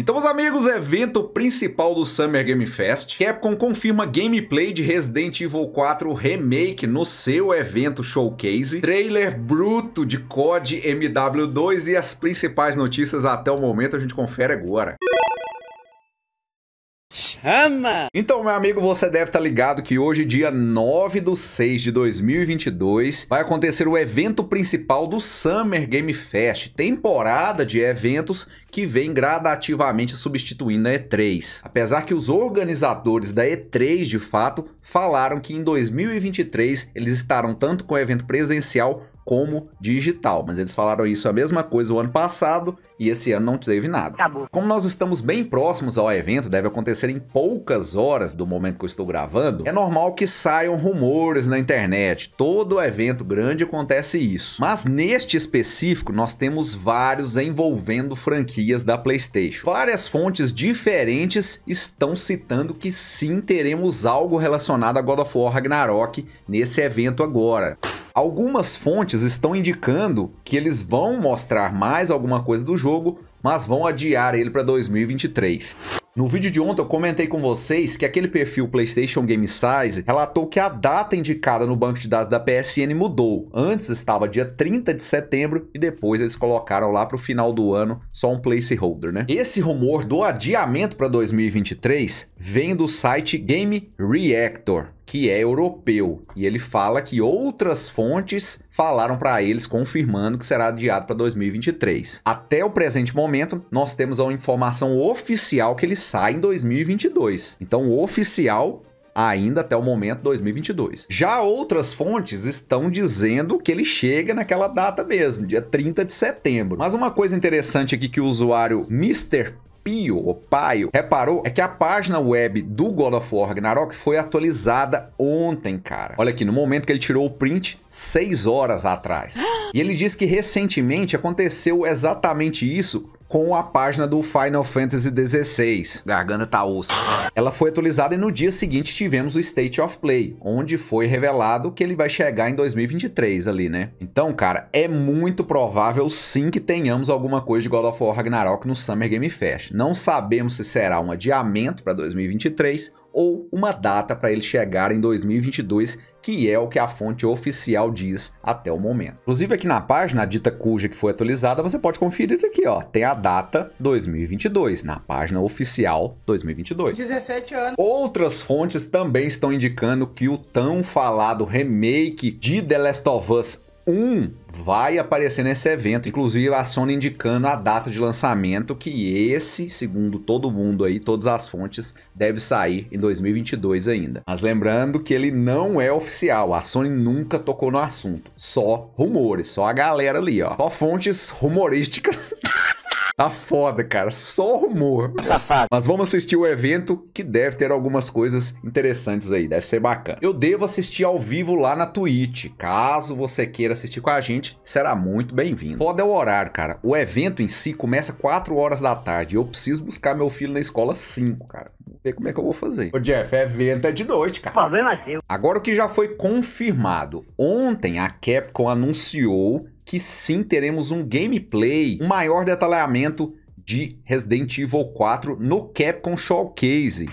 Então, meus amigos, evento principal do Summer Game Fest, Capcom confirma gameplay de Resident Evil 4 Remake no seu evento showcase, trailer bruto de COD MW2 e as principais notícias até o momento a gente confere agora. Chama! Então, meu amigo, você deve estar tá ligado que hoje, dia 9 do 6 de 2022, vai acontecer o evento principal do Summer Game Fest, temporada de eventos que vem gradativamente substituindo a E3. Apesar que os organizadores da E3, de fato, falaram que em 2023 eles estarão tanto com o evento presencial como digital, mas eles falaram isso a mesma coisa o ano passado e esse ano não teve nada. Acabou. Como nós estamos bem próximos ao evento, deve acontecer em poucas horas do momento que eu estou gravando, é normal que saiam rumores na internet. Todo evento grande acontece isso. Mas neste específico, nós temos vários envolvendo franquias da PlayStation. Várias fontes diferentes estão citando que sim teremos algo relacionado a God of War Ragnarok nesse evento agora. Algumas fontes estão indicando que eles vão mostrar mais alguma coisa do jogo jogo, mas vão adiar ele para 2023. No vídeo de ontem eu comentei com vocês que aquele perfil PlayStation Game Size relatou que a data indicada no banco de dados da PSN mudou. Antes estava dia 30 de setembro e depois eles colocaram lá para o final do ano só um placeholder, né? Esse rumor do adiamento para 2023 vem do site Game Reactor que é europeu. E ele fala que outras fontes falaram para eles confirmando que será adiado para 2023. Até o presente momento, nós temos a informação oficial que ele sai em 2022. Então, o oficial ainda até o momento 2022. Já outras fontes estão dizendo que ele chega naquela data mesmo, dia 30 de setembro. Mas uma coisa interessante aqui que o usuário Mr. Pio, o Paio, reparou é que a página web do God of War Ragnarok foi atualizada ontem, cara. Olha aqui, no momento que ele tirou o print, seis horas atrás. E ele diz que recentemente aconteceu exatamente isso com a página do Final Fantasy XVI. Garganta tá osso. Ela foi atualizada e no dia seguinte tivemos o State of Play, onde foi revelado que ele vai chegar em 2023 ali, né? Então, cara, é muito provável sim que tenhamos alguma coisa de God of War Ragnarok no Summer Game Fest. Não sabemos se será um adiamento para 2023 ou uma data para ele chegar em 2022, que é o que a fonte oficial diz até o momento. Inclusive aqui na página, a dita cuja que foi atualizada, você pode conferir aqui, ó, tem a data 2022, na página oficial 2022. 17 anos. Outras fontes também estão indicando que o tão falado remake de The Last of Us um vai aparecer nesse evento, inclusive a Sony indicando a data de lançamento, que esse, segundo todo mundo aí, todas as fontes, deve sair em 2022 ainda. Mas lembrando que ele não é oficial, a Sony nunca tocou no assunto, só rumores, só a galera ali, ó, só fontes rumorísticas Tá foda, cara. Só rumor. Safado. Mas vamos assistir o evento, que deve ter algumas coisas interessantes aí. Deve ser bacana. Eu devo assistir ao vivo lá na Twitch. Caso você queira assistir com a gente, será muito bem-vindo. Foda é o horário, cara. O evento em si começa 4 horas da tarde. Eu preciso buscar meu filho na escola 5, cara. Vou ver como é que eu vou fazer. Ô, Jeff, evento é de noite, cara. Problema é seu. Agora o que já foi confirmado. Ontem a Capcom anunciou que sim teremos um gameplay, um maior detalhamento de Resident Evil 4 no Capcom Showcase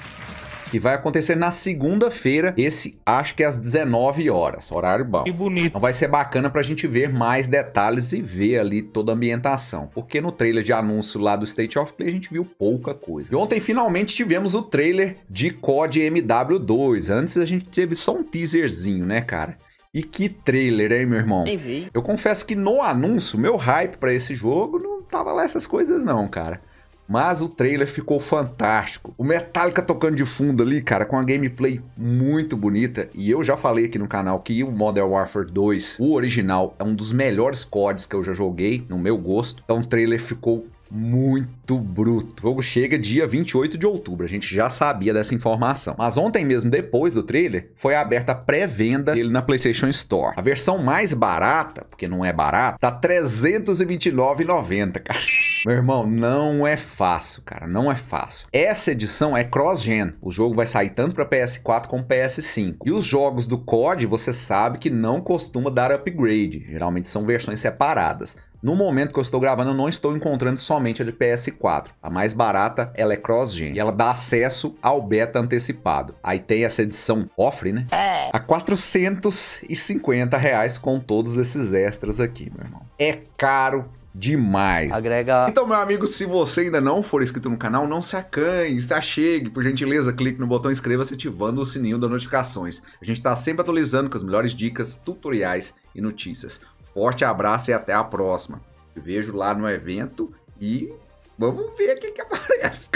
que vai acontecer na segunda-feira, esse acho que é às 19 horas, horário bom. Que bonito. Então vai ser bacana pra gente ver mais detalhes e ver ali toda a ambientação, porque no trailer de anúncio lá do State of Play a gente viu pouca coisa. E ontem finalmente tivemos o trailer de COD MW2, antes a gente teve só um teaserzinho, né cara? E que trailer, hein, meu irmão? Eu confesso que no anúncio, meu hype para esse jogo não tava lá essas coisas não, cara. Mas o trailer ficou fantástico. O Metallica tocando de fundo ali, cara, com uma gameplay muito bonita. E eu já falei aqui no canal que o Modern Warfare 2, o original, é um dos melhores códigos que eu já joguei, no meu gosto. Então o trailer ficou muito bruto. O jogo chega dia 28 de outubro, a gente já sabia dessa informação. Mas ontem mesmo, depois do trailer, foi aberta a pré-venda dele na PlayStation Store. A versão mais barata, porque não é barata, tá 329,90, cara. Meu irmão, não é fácil, cara, não é fácil. Essa edição é cross-gen. O jogo vai sair tanto para PS4 como PS5. E os jogos do COD, você sabe que não costuma dar upgrade, geralmente são versões separadas. No momento que eu estou gravando, eu não estou encontrando somente a de PS4. A mais barata, ela é cross-gen e ela dá acesso ao beta antecipado. Aí tem essa edição Offre, né? É. A 450 reais com todos esses extras aqui, meu irmão. É caro demais. Agrega. Então, meu amigo, se você ainda não for inscrito no canal, não se acanhe, se achegue. Por gentileza, clique no botão inscreva-se ativando o sininho das notificações. A gente está sempre atualizando com as melhores dicas, tutoriais e notícias. Forte abraço e até a próxima. Te vejo lá no evento e vamos ver o que, que aparece.